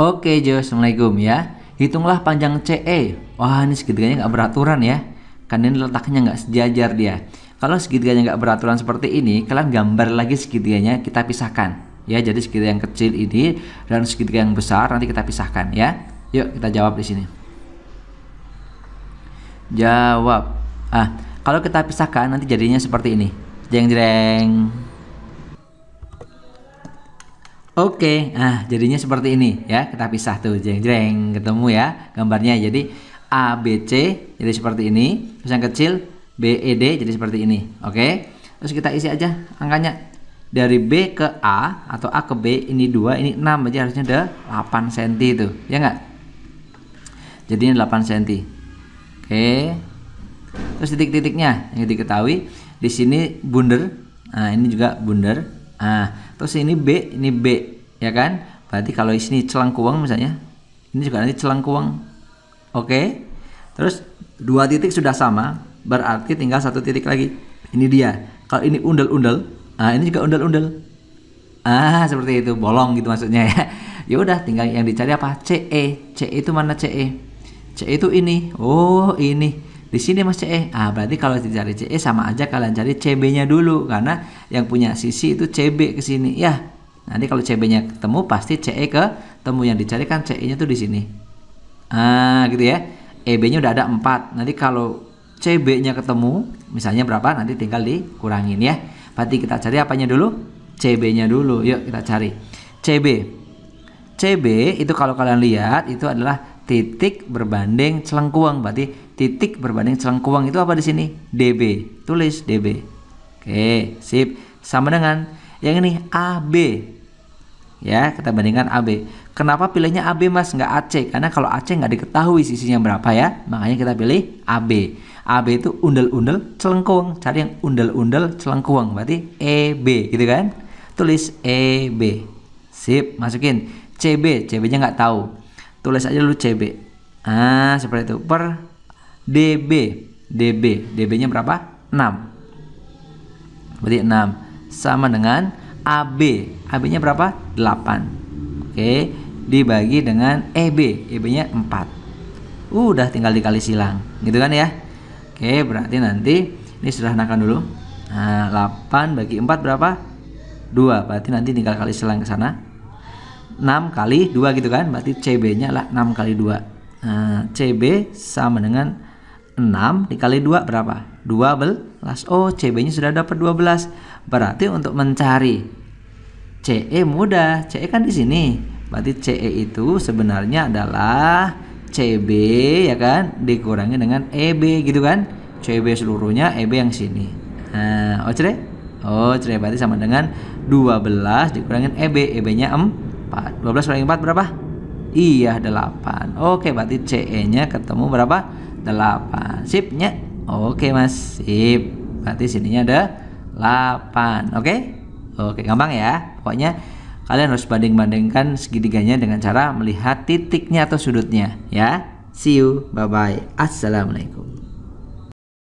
Oke Jo, Assalamualaikum ya. Hitunglah panjang CE. Wah ini segitiganya nggak beraturan ya. Karena ini letaknya nggak sejajar dia. Kalau segitiganya nggak beraturan seperti ini, kalian gambar lagi segitiganya kita pisahkan. Ya, jadi segitiga yang kecil ini dan segitiga yang besar nanti kita pisahkan ya. Yuk kita jawab di sini. Jawab. Ah, kalau kita pisahkan nanti jadinya seperti ini. Jeng jeng. Oke, nah jadinya seperti ini ya. Kita pisah tuh, jeng jeng ketemu ya gambarnya. Jadi A B C jadi seperti ini. Terus yang kecil B E D jadi seperti ini. Oke. Terus kita isi aja angkanya. Dari B ke A atau A ke B ini dua ini enam aja harusnya ada 8 cm itu. Ya enggak? Jadinya 8 cm. Oke. Terus titik-titiknya yang diketahui di sini bundar. Nah, ini juga bundar Nah, terus ini B, ini B, ya kan? Berarti kalau ini kuang misalnya, ini juga nanti kuang Oke. Terus dua titik sudah sama, berarti tinggal satu titik lagi. Ini dia. Kalau ini undel-undel, nah ini juga undel-undel. Ah, seperti itu, bolong gitu maksudnya ya. Ya udah, tinggal yang dicari apa? CE. CE itu mana CE? CE itu ini. Oh, ini di sini mas CE. Ah, berarti kalau dicari CE sama aja kalian cari CB-nya dulu karena yang punya sisi itu CB ke sini ya. Nanti kalau CB-nya ketemu pasti CE ke temu yang dicari kan CE-nya tuh di sini. Ah, gitu ya. EB-nya udah ada 4. Nanti kalau CB-nya ketemu, misalnya berapa? Nanti tinggal dikurangin ya. Berarti kita cari apanya dulu? CB-nya dulu. Yuk kita cari. CB. CB itu kalau kalian lihat itu adalah titik berbanding celengkuang. Berarti titik berbanding selengkuang itu apa di sini? DB. Tulis DB. Oke, sip. Sama dengan yang ini AB. Ya, kita bandingkan AB. Kenapa pilihnya AB Mas nggak AC? Karena kalau AC nggak diketahui sisinya berapa ya. Makanya kita pilih AB. AB itu undel-undel celengkung Cari yang undel-undel celengkung Berarti EB gitu kan? Tulis EB. Sip, masukin. CB, CB-nya nggak tahu. Tulis aja dulu CB. Ah, seperti itu. Per DB. DB. DB-nya berapa? 6. Berarti 6 sama dengan AB. AB-nya berapa? 8. Oke, dibagi dengan EB. EB-nya 4. udah tinggal dikali silang, gitu kan ya? Oke, berarti nanti ini sederhanakan dulu. Nah, 8 bagi 4 berapa? 2. Berarti nanti tinggal kali silang ke sana. 6 kali 2 gitu kan berarti CB nya lah 6 kali 2 nah, CB sama dengan 6 dikali 2 berapa? 12. Oh, CB-nya sudah dapat 12. Berarti untuk mencari CE mudah. CE kan di sini. Berarti CE itu sebenarnya adalah CB ya kan dikurangi dengan EB gitu kan. CB seluruhnya, EB yang sini. Nah, oh cerai? Oh, cerai berarti sama dengan 12 dikurangin EB. EB-nya 4. 12 4 berapa? Iya 8 Oke berarti CE-nya ketemu berapa? 8 Sipnya Oke mas Sip Berarti sininya ada 8 Oke Oke gampang ya Pokoknya kalian harus banding-bandingkan segitiganya dengan cara melihat titiknya atau sudutnya ya See you Bye-bye Assalamualaikum